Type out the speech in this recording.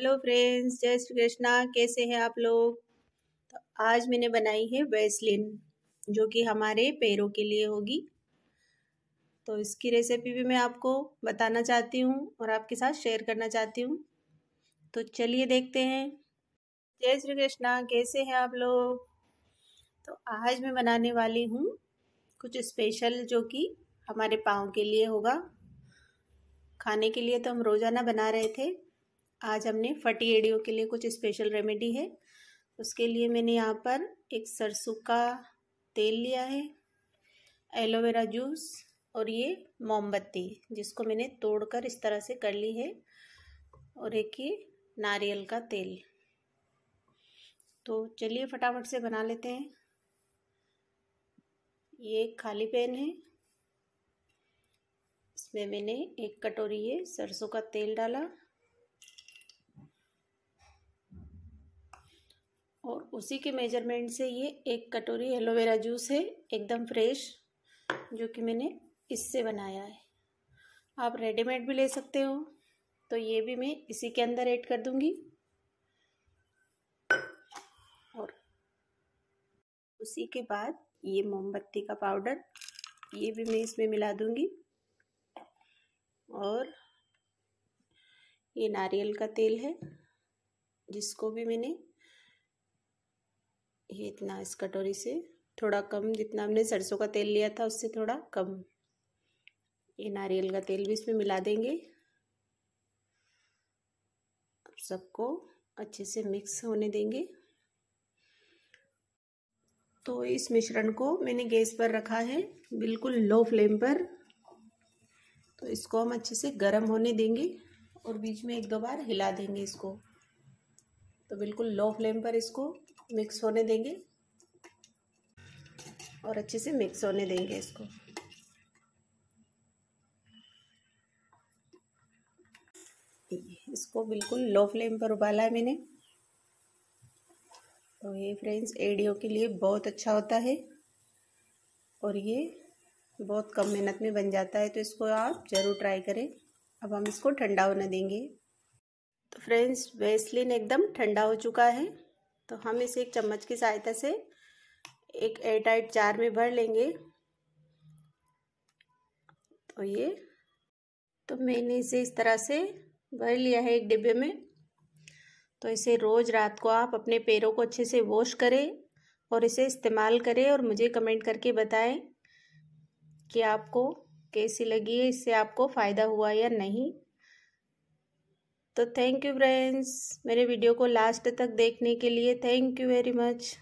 hello friends जय श्री कृष्णा कैसे हैं आप लोग तो आज मैंने बनाई है वेस्लिन जो कि हमारे पैरों के लिए होगी तो इसकी रेसिपी भी मैं आपको बताना चाहती हूँ और आपके साथ शेयर करना चाहती हूँ तो चलिए देखते हैं जय श्री कृष्णा कैसे हैं आप लोग तो आज मैं बनाने वाली हूँ कुछ स्पेशल जो कि हमारे पाँव के लिए होगा खाने के लिए तो हम रोज़ाना बना रहे थे आज हमने फटी एड़ियों के लिए कुछ स्पेशल रेमेडी है उसके लिए मैंने यहाँ पर एक सरसों का तेल लिया है एलोवेरा जूस और ये मोमबत्ती जिसको मैंने तोड़कर इस तरह से कर ली है और एक ये नारियल का तेल तो चलिए फटाफट से बना लेते हैं ये एक खाली पैन है इसमें मैंने एक कटोरी ये सरसों का तेल डाला उसी के मेजरमेंट से ये एक कटोरी एलोवेरा जूस है एकदम फ्रेश जो कि मैंने इससे बनाया है आप रेडीमेड भी ले सकते हो तो ये भी मैं इसी के अंदर ऐड कर दूँगी और उसी के बाद ये मोमबत्ती का पाउडर ये भी मैं इसमें मिला दूँगी और ये नारियल का तेल है जिसको भी मैंने ये इतना इस कटोरी से थोड़ा कम जितना हमने सरसों का तेल लिया था उससे थोड़ा कम ये नारियल का तेल भी इसमें मिला देंगे सबको अच्छे से मिक्स होने देंगे तो इस मिश्रण को मैंने गैस पर रखा है बिल्कुल लो फ्लेम पर तो इसको हम अच्छे से गर्म होने देंगे और बीच में एक दो बार हिला देंगे इसको तो बिल्कुल लो फ्लेम पर इसको मिक्स होने देंगे और अच्छे से मिक्स होने देंगे इसको इसको बिल्कुल लो फ्लेम पर उबाला है मैंने तो ये फ्रेंड्स एडियो के लिए बहुत अच्छा होता है और ये बहुत कम मेहनत में बन जाता है तो इसको आप ज़रूर ट्राई करें अब हम इसको ठंडा होने देंगे फ्रेंड्स वेस्लिन एकदम ठंडा हो चुका है तो हम इसे एक चम्मच की सहायता से एक एयरटाइट जार में भर लेंगे तो ये तो मैंने इसे इस तरह से भर लिया है एक डिब्बे में तो इसे रोज़ रात को आप अपने पैरों को अच्छे से वॉश करें और इसे इस्तेमाल करें और मुझे कमेंट करके बताएं कि आपको कैसी लगी है इससे आपको फ़ायदा हुआ या नहीं तो थैंक यू फ्रेंड्स मेरे वीडियो को लास्ट तक देखने के लिए थैंक यू वेरी मच